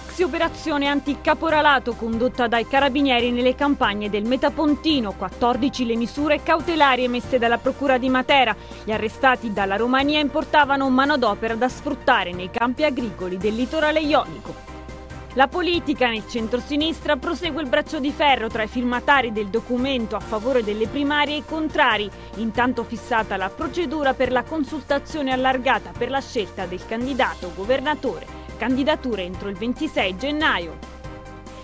Maxi operazione anticaporalato condotta dai carabinieri nelle campagne del Metapontino, 14 le misure cautelari emesse dalla Procura di Matera. Gli arrestati dalla Romania importavano manodopera da sfruttare nei campi agricoli del litorale ionico. La politica nel centro-sinistra prosegue il braccio di ferro tra i firmatari del documento a favore delle primarie e i contrari, intanto fissata la procedura per la consultazione allargata per la scelta del candidato governatore candidature entro il 26 gennaio.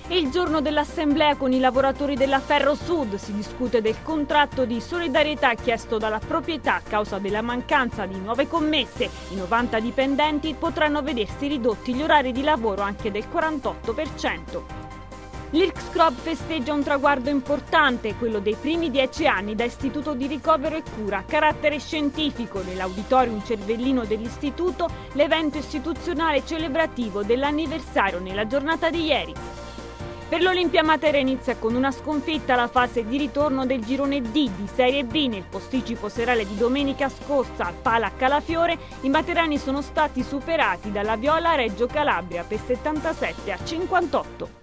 E il giorno dell'assemblea con i lavoratori della Ferro Sud si discute del contratto di solidarietà chiesto dalla proprietà a causa della mancanza di nuove commesse. I 90 dipendenti potranno vedersi ridotti gli orari di lavoro anche del 48%. L'IRCS Club festeggia un traguardo importante, quello dei primi dieci anni da istituto di ricovero e cura carattere scientifico. Nell'auditorium cervellino dell'istituto, l'evento istituzionale celebrativo dell'anniversario nella giornata di ieri. Per l'Olimpia Matera inizia con una sconfitta alla fase di ritorno del girone D di Serie B nel posticipo serale di domenica scorsa al Pala Calafiore. I materani sono stati superati dalla Viola Reggio Calabria per 77 a 58.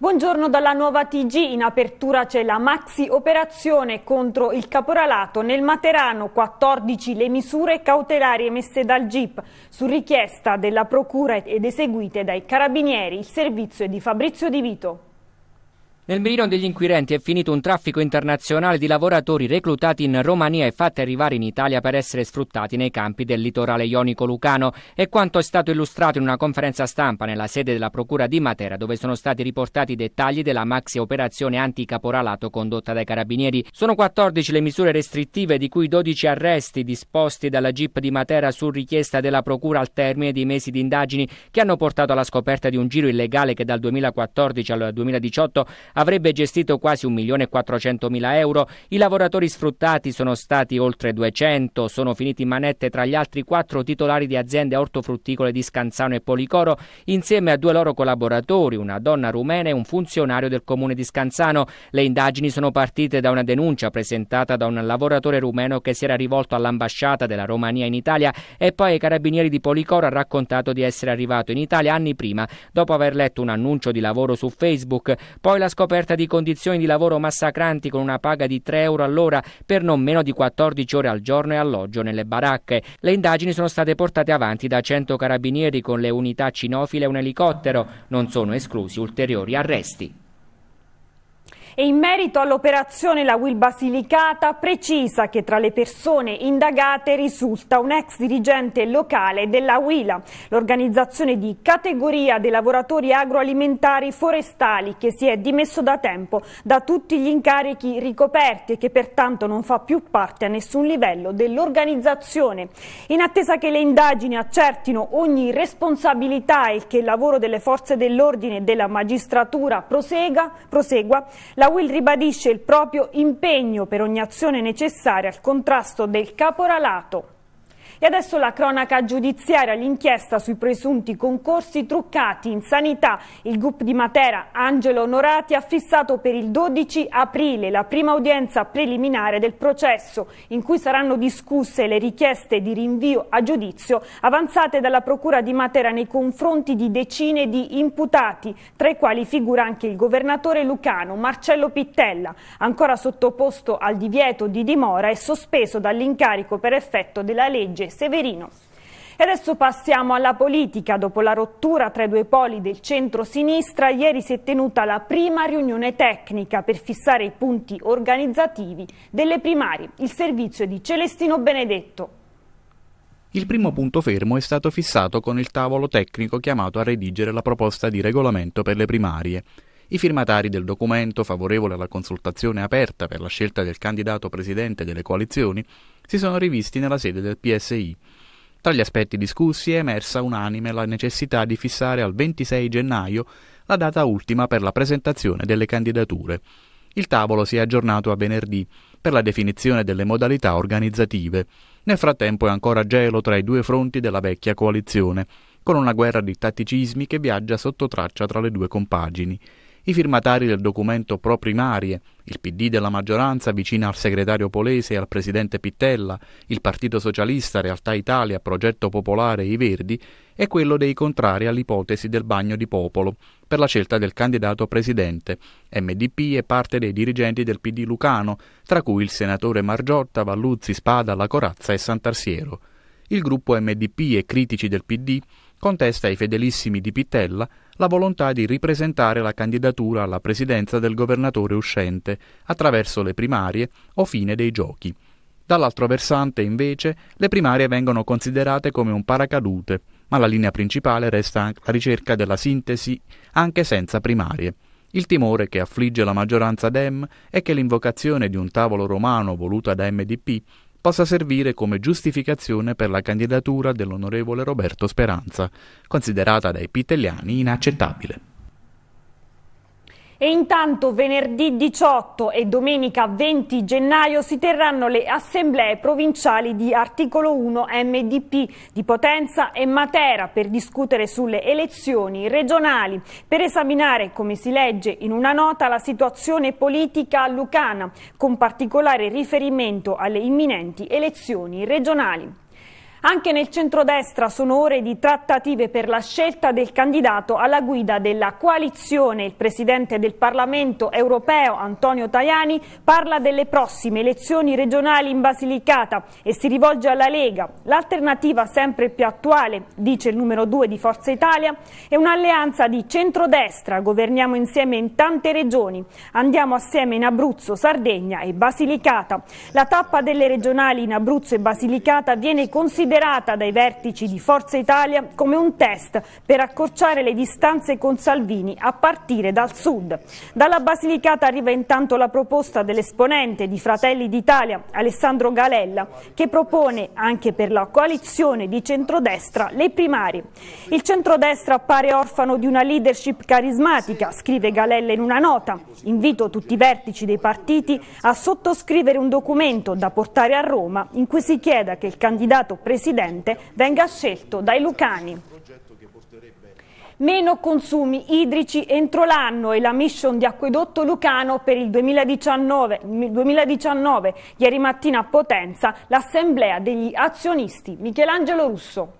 Buongiorno dalla nuova TG, in apertura c'è la maxi operazione contro il caporalato nel Materano, 14 le misure cautelari emesse dal GIP su richiesta della Procura ed eseguite dai Carabinieri, il servizio è di Fabrizio Di Vito. Nel mirino degli inquirenti è finito un traffico internazionale di lavoratori reclutati in Romania e fatti arrivare in Italia per essere sfruttati nei campi del litorale ionico lucano. È quanto è stato illustrato in una conferenza stampa nella sede della Procura di Matera, dove sono stati riportati i dettagli della maxi operazione anticaporalato condotta dai carabinieri. Sono 14 le misure restrittive, di cui 12 arresti disposti dalla GIP di Matera su richiesta della Procura al termine di mesi di indagini che hanno portato alla scoperta di un giro illegale che dal 2014 al 2018 avrebbe gestito quasi 1.400.000 euro, i lavoratori sfruttati sono stati oltre 200, sono finiti in manette tra gli altri quattro titolari di aziende ortofrutticole di Scanzano e Policoro, insieme a due loro collaboratori, una donna rumena e un funzionario del comune di Scanzano. Le indagini sono partite da una denuncia presentata da un lavoratore rumeno che si era rivolto all'ambasciata della Romania in Italia e poi ai carabinieri di Policoro ha raccontato di essere arrivato in Italia anni prima, dopo aver letto un annuncio di lavoro su Facebook. Poi la scoperta coperta di condizioni di lavoro massacranti con una paga di 3 euro all'ora per non meno di 14 ore al giorno e alloggio nelle baracche. Le indagini sono state portate avanti da 100 carabinieri con le unità cinofile e un elicottero. Non sono esclusi ulteriori arresti. E in merito all'operazione la Will Basilicata precisa che tra le persone indagate risulta un ex dirigente locale della Wila, l'organizzazione di categoria dei lavoratori agroalimentari forestali che si è dimesso da tempo da tutti gli incarichi ricoperti e che pertanto non fa più parte a nessun livello dell'organizzazione. In attesa che le indagini accertino ogni responsabilità e che il lavoro delle forze dell'ordine e della magistratura prosega, prosegua, la Will ribadisce il proprio impegno per ogni azione necessaria al contrasto del caporalato. E adesso la cronaca giudiziaria, l'inchiesta sui presunti concorsi truccati in sanità. Il GUP di Matera, Angelo Onorati, ha fissato per il 12 aprile la prima udienza preliminare del processo, in cui saranno discusse le richieste di rinvio a giudizio avanzate dalla Procura di Matera nei confronti di decine di imputati, tra i quali figura anche il governatore lucano Marcello Pittella, ancora sottoposto al divieto di dimora e sospeso dall'incarico per effetto della legge Severino. E adesso passiamo alla politica. Dopo la rottura tra i due poli del centro-sinistra, ieri si è tenuta la prima riunione tecnica per fissare i punti organizzativi delle primarie. Il servizio di Celestino Benedetto. Il primo punto fermo è stato fissato con il tavolo tecnico chiamato a redigere la proposta di regolamento per le primarie. I firmatari del documento favorevole alla consultazione aperta per la scelta del candidato presidente delle coalizioni si sono rivisti nella sede del PSI. Tra gli aspetti discussi è emersa unanime la necessità di fissare al 26 gennaio la data ultima per la presentazione delle candidature. Il tavolo si è aggiornato a venerdì per la definizione delle modalità organizzative. Nel frattempo è ancora gelo tra i due fronti della vecchia coalizione, con una guerra di tatticismi che viaggia sotto traccia tra le due compagini. I firmatari del documento pro primarie, il PD della maggioranza vicina al segretario Polese e al presidente Pittella, il Partito Socialista, Realtà Italia, Progetto Popolare e i Verdi, e quello dei contrari all'ipotesi del bagno di popolo per la scelta del candidato presidente, MDP e parte dei dirigenti del PD Lucano, tra cui il senatore Margiotta, Valluzzi, Spada, La Corazza e Sant'Arsiero. Il gruppo MDP e critici del PD contesta ai fedelissimi di Pittella la volontà di ripresentare la candidatura alla presidenza del governatore uscente attraverso le primarie o fine dei giochi. Dall'altro versante, invece, le primarie vengono considerate come un paracadute, ma la linea principale resta la ricerca della sintesi anche senza primarie. Il timore che affligge la maggioranza DEM è che l'invocazione di un tavolo romano voluta da MDP possa servire come giustificazione per la candidatura dell'onorevole Roberto Speranza, considerata dai pitelliani inaccettabile. E intanto venerdì 18 e domenica 20 gennaio si terranno le assemblee provinciali di articolo 1 MDP di Potenza e Matera per discutere sulle elezioni regionali, per esaminare, come si legge in una nota, la situazione politica lucana, con particolare riferimento alle imminenti elezioni regionali. Anche nel centrodestra sono ore di trattative per la scelta del candidato alla guida della coalizione. Il presidente del Parlamento europeo, Antonio Tajani, parla delle prossime elezioni regionali in Basilicata e si rivolge alla Lega. L'alternativa sempre più attuale, dice il numero 2 di Forza Italia, è un'alleanza di centrodestra. Governiamo insieme in tante regioni. Andiamo assieme in Abruzzo, Sardegna e Basilicata. La tappa delle regionali in Abruzzo e Basilicata viene considerata considerata dai vertici di Forza Italia come un test per accorciare le distanze con Salvini a partire dal sud. Dalla Basilicata arriva intanto la proposta dell'esponente di Fratelli d'Italia, Alessandro Galella, che propone anche per la coalizione di centrodestra le primarie. Il centrodestra appare orfano di una leadership carismatica, scrive Galella in una nota. Invito tutti i vertici dei partiti a sottoscrivere un documento da portare a Roma in cui si chieda che il candidato presidente presidente venga scelto dai lucani. Meno consumi idrici entro l'anno e la mission di acquedotto lucano per il 2019, 2019 ieri mattina a Potenza, l'assemblea degli azionisti. Michelangelo Russo.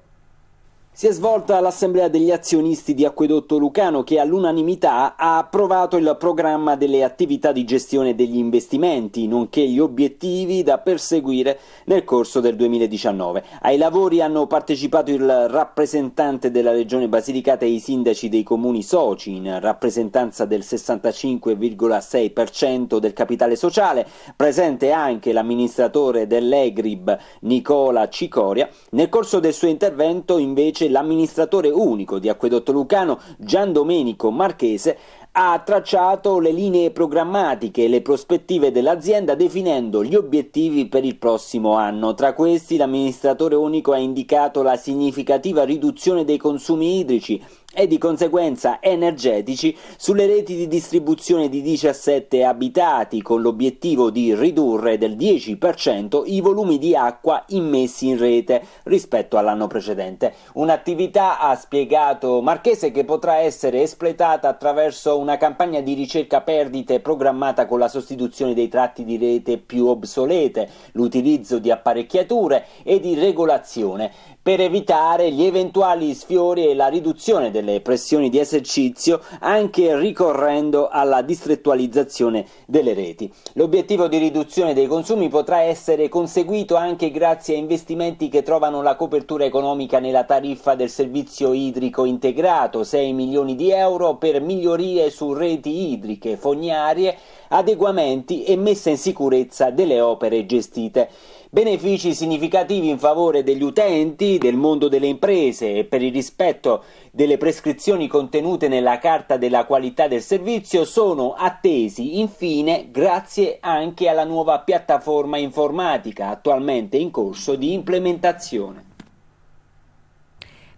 Si è svolta l'assemblea degli azionisti di Acquedotto Lucano che all'unanimità ha approvato il programma delle attività di gestione degli investimenti, nonché gli obiettivi da perseguire nel corso del 2019. Ai lavori hanno partecipato il rappresentante della Regione Basilicata e i sindaci dei comuni soci in rappresentanza del 65,6% del capitale sociale, presente anche l'amministratore dell'Egrib Nicola Cicoria. Nel corso del suo intervento invece l'amministratore unico di Acquedotto Lucano, Gian Domenico Marchese, ha tracciato le linee programmatiche e le prospettive dell'azienda definendo gli obiettivi per il prossimo anno. Tra questi l'amministratore unico ha indicato la significativa riduzione dei consumi idrici, e di conseguenza energetici sulle reti di distribuzione di 17 abitati con l'obiettivo di ridurre del 10% i volumi di acqua immessi in rete rispetto all'anno precedente. Un'attività, ha spiegato Marchese, che potrà essere espletata attraverso una campagna di ricerca perdite programmata con la sostituzione dei tratti di rete più obsolete, l'utilizzo di apparecchiature e di regolazione per evitare gli eventuali sfiori e la riduzione delle pressioni di esercizio anche ricorrendo alla distrettualizzazione delle reti. L'obiettivo di riduzione dei consumi potrà essere conseguito anche grazie a investimenti che trovano la copertura economica nella tariffa del servizio idrico integrato, 6 milioni di euro per migliorie su reti idriche, fognarie, adeguamenti e messa in sicurezza delle opere gestite benefici significativi in favore degli utenti, del mondo delle imprese e per il rispetto delle prescrizioni contenute nella Carta della qualità del servizio sono attesi infine grazie anche alla nuova piattaforma informatica attualmente in corso di implementazione.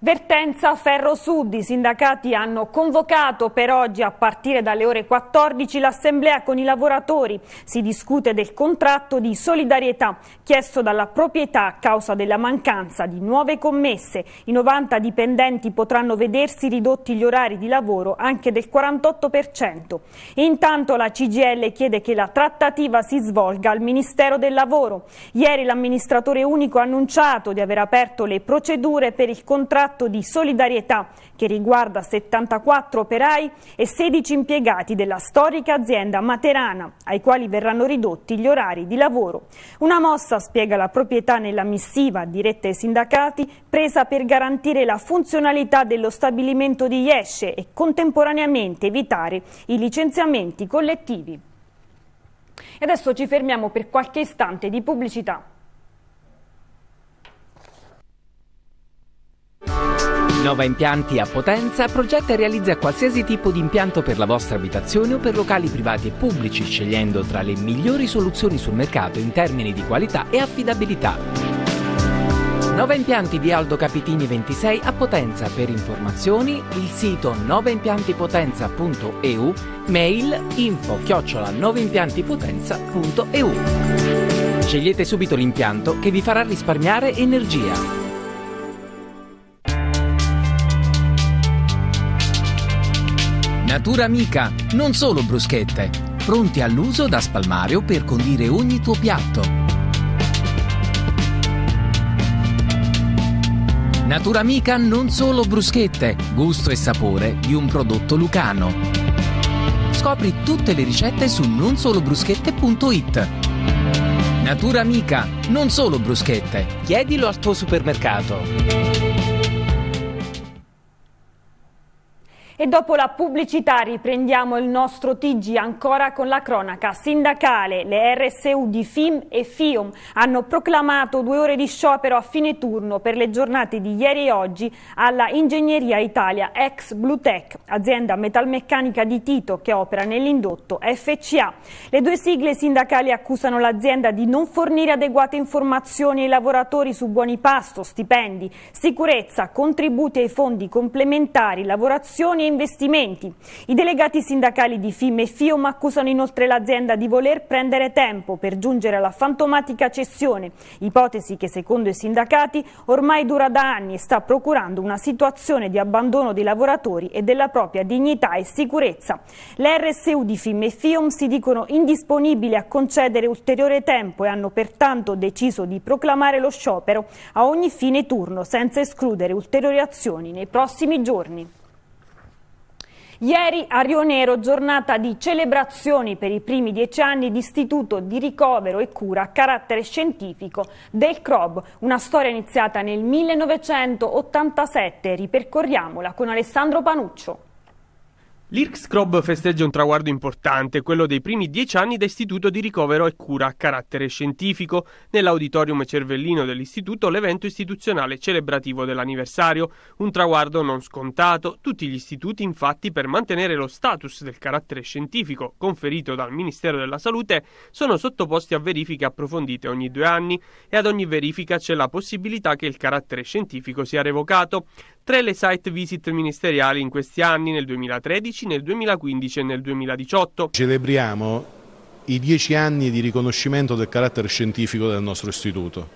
Vertenza Ferro Sud, i sindacati hanno convocato per oggi a partire dalle ore 14 l'assemblea con i lavoratori. Si discute del contratto di solidarietà chiesto dalla proprietà a causa della mancanza di nuove commesse. I 90 dipendenti potranno vedersi ridotti gli orari di lavoro anche del 48%. Intanto la CGL chiede che la trattativa si svolga al Ministero del Lavoro. Ieri l'amministratore unico ha annunciato di aver aperto le procedure per il contratto atto di solidarietà che riguarda 74 operai e 16 impiegati della storica azienda materana, ai quali verranno ridotti gli orari di lavoro. Una mossa, spiega la proprietà nella missiva diretta ai sindacati, presa per garantire la funzionalità dello stabilimento di Iesce e contemporaneamente evitare i licenziamenti collettivi. E adesso ci fermiamo per qualche istante di pubblicità. Nova Impianti a Potenza progetta e realizza qualsiasi tipo di impianto per la vostra abitazione o per locali privati e pubblici, scegliendo tra le migliori soluzioni sul mercato in termini di qualità e affidabilità. Nova Impianti di Aldo Capitini 26 a Potenza. Per informazioni il sito novaimpiantipotenza.eu, mail info chiocciola novaimpiantipotenza.eu. Scegliete subito l'impianto che vi farà risparmiare energia. Natura Amica, non solo bruschette, pronti all'uso da spalmare o per condire ogni tuo piatto. Natura Amica non solo bruschette, gusto e sapore di un prodotto lucano. Scopri tutte le ricette su nonsolobruschette.it. Natura Amica, non solo bruschette. Chiedilo al tuo supermercato. E dopo la pubblicità riprendiamo il nostro TG ancora con la cronaca sindacale. Le RSU di FIM e FIOM hanno proclamato due ore di sciopero a fine turno per le giornate di ieri e oggi alla Ingegneria Italia ex Blutec, azienda metalmeccanica di Tito che opera nell'indotto FCA. Le due sigle sindacali accusano l'azienda di non fornire adeguate informazioni ai lavoratori su buoni pasto, stipendi, sicurezza, contributi ai fondi complementari, lavorazioni e investimenti. I delegati sindacali di FIM e FIOM accusano inoltre l'azienda di voler prendere tempo per giungere alla fantomatica cessione, ipotesi che secondo i sindacati ormai dura da anni e sta procurando una situazione di abbandono dei lavoratori e della propria dignità e sicurezza. Le RSU di FIM e FIOM si dicono indisponibili a concedere ulteriore tempo e hanno pertanto deciso di proclamare lo sciopero a ogni fine turno senza escludere ulteriori azioni nei prossimi giorni. Ieri a Rio Nero giornata di celebrazioni per i primi dieci anni di istituto di ricovero e cura a carattere scientifico del CROB, una storia iniziata nel 1987, ripercorriamola con Alessandro Panuccio. L'IRCSCROB festeggia un traguardo importante, quello dei primi dieci anni da istituto di ricovero e cura a carattere scientifico. Nell'auditorium Cervellino dell'istituto l'evento istituzionale celebrativo dell'anniversario, un traguardo non scontato. Tutti gli istituti infatti per mantenere lo status del carattere scientifico conferito dal Ministero della Salute sono sottoposti a verifiche approfondite ogni due anni e ad ogni verifica c'è la possibilità che il carattere scientifico sia revocato. Tre le site visit ministeriali in questi anni, nel 2013, nel 2015 e nel 2018. Celebriamo i dieci anni di riconoscimento del carattere scientifico del nostro istituto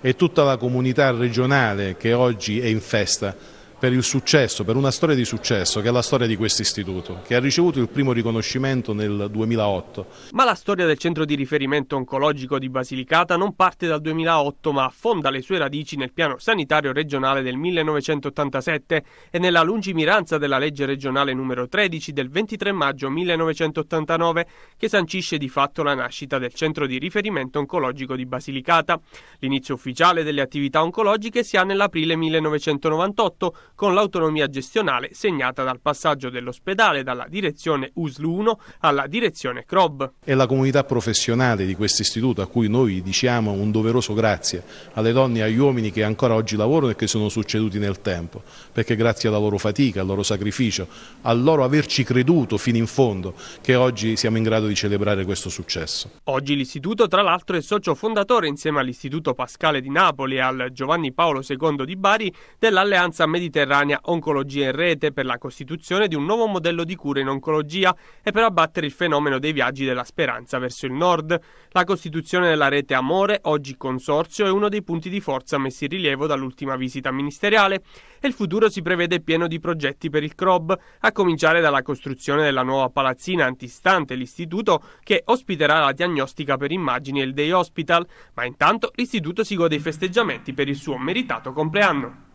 e tutta la comunità regionale che oggi è in festa per il successo, per una storia di successo che è la storia di questo istituto, che ha ricevuto il primo riconoscimento nel 2008. Ma la storia del centro di riferimento oncologico di Basilicata non parte dal 2008, ma affonda le sue radici nel piano sanitario regionale del 1987 e nella lungimiranza della legge regionale numero 13 del 23 maggio 1989, che sancisce di fatto la nascita del centro di riferimento oncologico di Basilicata. L'inizio ufficiale delle attività oncologiche si ha nell'aprile 1998 con l'autonomia gestionale segnata dal passaggio dell'ospedale dalla direzione USL 1 alla direzione CROB. È la comunità professionale di questo istituto a cui noi diciamo un doveroso grazie alle donne e agli uomini che ancora oggi lavorano e che sono succeduti nel tempo, perché grazie alla loro fatica, al loro sacrificio, al loro averci creduto fino in fondo che oggi siamo in grado di celebrare questo successo. Oggi l'istituto tra l'altro è socio fondatore insieme all'istituto Pascale di Napoli e al Giovanni Paolo II di Bari dell'Alleanza Mediterranea Mediterranea Oncologia in Rete per la costituzione di un nuovo modello di cura in oncologia e per abbattere il fenomeno dei viaggi della speranza verso il nord. La costituzione della rete Amore, oggi consorzio, è uno dei punti di forza messi in rilievo dall'ultima visita ministeriale e il futuro si prevede pieno di progetti per il CROB, a cominciare dalla costruzione della nuova palazzina antistante l'istituto che ospiterà la diagnostica per immagini e il day hospital, ma intanto l'istituto si gode i festeggiamenti per il suo meritato compleanno.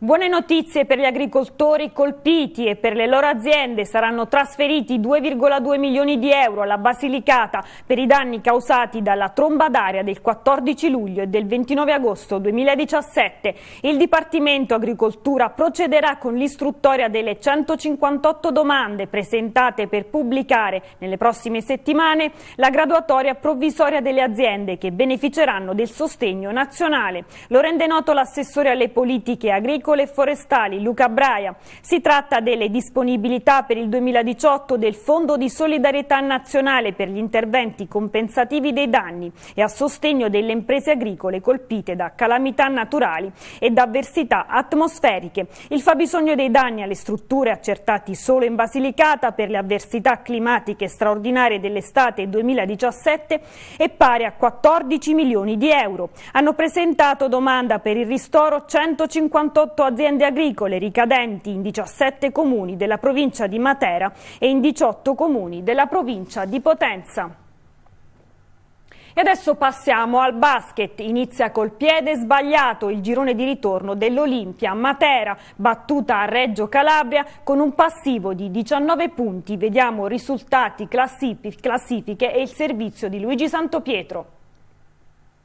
Buone notizie per gli agricoltori colpiti e per le loro aziende. Saranno trasferiti 2,2 milioni di euro alla Basilicata per i danni causati dalla tromba d'aria del 14 luglio e del 29 agosto 2017. Il Dipartimento Agricoltura procederà con l'istruttoria delle 158 domande presentate per pubblicare nelle prossime settimane la graduatoria provvisoria delle aziende che beneficeranno del sostegno nazionale. Lo rende noto l'assessore alle politiche agricole agricole e forestali, Luca Braia. Si tratta delle disponibilità per il 2018 del Fondo di solidarietà nazionale per gli interventi compensativi dei danni e a sostegno delle imprese agricole colpite da calamità naturali e da avversità atmosferiche. Il fabbisogno dei danni alle strutture accertati solo in Basilicata per le avversità climatiche straordinarie dell'estate 2017 è pari a 14 milioni di euro. Hanno presentato domanda per il ristoro 158 8 aziende agricole ricadenti in 17 comuni della provincia di Matera e in 18 comuni della provincia di Potenza. E adesso passiamo al basket. Inizia col piede sbagliato il girone di ritorno dell'Olimpia Matera, battuta a Reggio Calabria con un passivo di 19 punti. Vediamo risultati, classifiche e il servizio di Luigi Santopietro.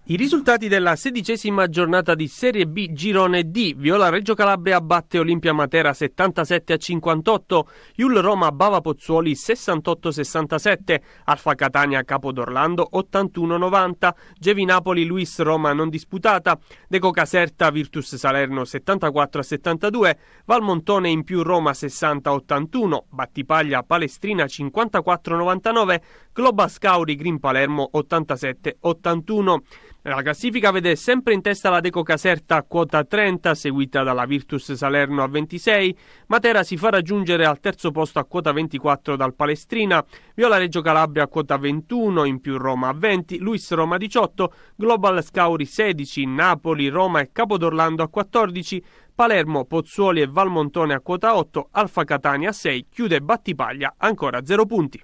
I risultati della sedicesima giornata di Serie B Girone D. Viola Reggio Calabria batte Olimpia Matera 77 a 58, Iul Roma Bava Pozzuoli 68 67, Alfa Catania Capodorlando 81 90, Gevi Napoli Luis Roma non disputata, Deco Caserta Virtus Salerno 74 72, Valmontone in più Roma 60 81, Battipaglia Palestrina 54 99, Global Scauri Green Palermo 87-81. Nella classifica vede sempre in testa la Deco Caserta a quota 30, seguita dalla Virtus Salerno a 26, Matera si fa raggiungere al terzo posto a quota 24 dal Palestrina, Viola Reggio Calabria a quota 21, in più Roma a 20, Luis Roma 18, Global Scauri 16, Napoli, Roma e Capodorlando a 14, Palermo, Pozzuoli e Valmontone a quota 8, Alfa Catania a 6, chiude Battipaglia ancora 0 punti.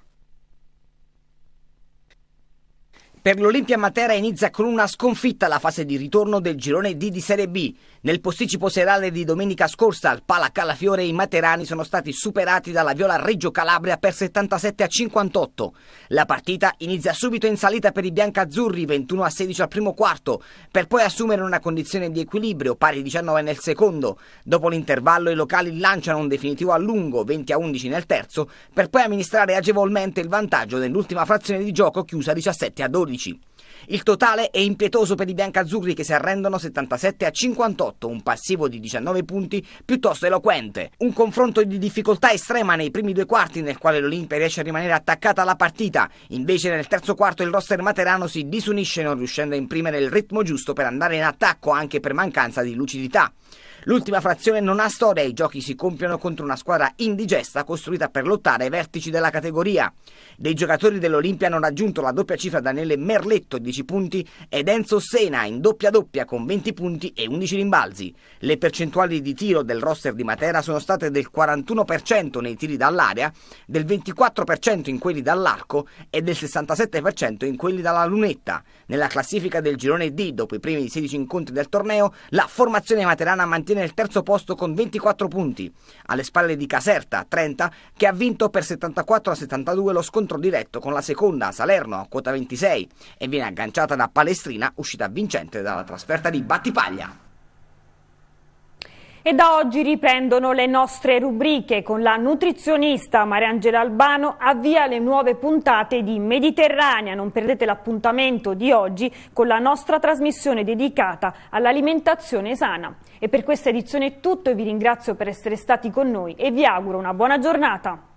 Per l'Olimpia Matera inizia con una sconfitta la fase di ritorno del girone D di Serie B. Nel posticipo serale di domenica scorsa al Pala Calafiore i materani sono stati superati dalla Viola Reggio Calabria per 77 a 58. La partita inizia subito in salita per i biancazzurri 21 a 16 al primo quarto, per poi assumere una condizione di equilibrio pari 19 nel secondo. Dopo l'intervallo i locali lanciano un definitivo allungo 20 a 11 nel terzo, per poi amministrare agevolmente il vantaggio nell'ultima frazione di gioco chiusa 17 a 12. 16. Il totale è impietoso per i biancazzurri che si arrendono 77 a 58, un passivo di 19 punti piuttosto eloquente. Un confronto di difficoltà estrema nei primi due quarti nel quale l'Olimpia riesce a rimanere attaccata alla partita, invece nel terzo quarto il roster materano si disunisce non riuscendo a imprimere il ritmo giusto per andare in attacco anche per mancanza di lucidità. L'ultima frazione non ha storia, i giochi si compiono contro una squadra indigesta costruita per lottare ai vertici della categoria. Dei giocatori dell'Olimpia hanno raggiunto la doppia cifra Daniele Merletto 10 punti ed Enzo Sena in doppia doppia con 20 punti e 11 rimbalzi. Le percentuali di tiro del roster di Matera sono state del 41% nei tiri dall'area, del 24% in quelli dall'arco e del 67% in quelli dalla lunetta. Nella classifica del girone D, dopo i primi 16 incontri del torneo, la formazione materana mantiene mantiene il terzo posto con 24 punti, alle spalle di Caserta, 30, che ha vinto per 74 a 72 lo scontro diretto con la seconda, Salerno, a quota 26, e viene agganciata da Palestrina, uscita vincente dalla trasferta di Battipaglia. E da oggi riprendono le nostre rubriche con la nutrizionista Mariangela Albano avvia le nuove puntate di Mediterranea. Non perdete l'appuntamento di oggi con la nostra trasmissione dedicata all'alimentazione sana. E per questa edizione è tutto, vi ringrazio per essere stati con noi e vi auguro una buona giornata.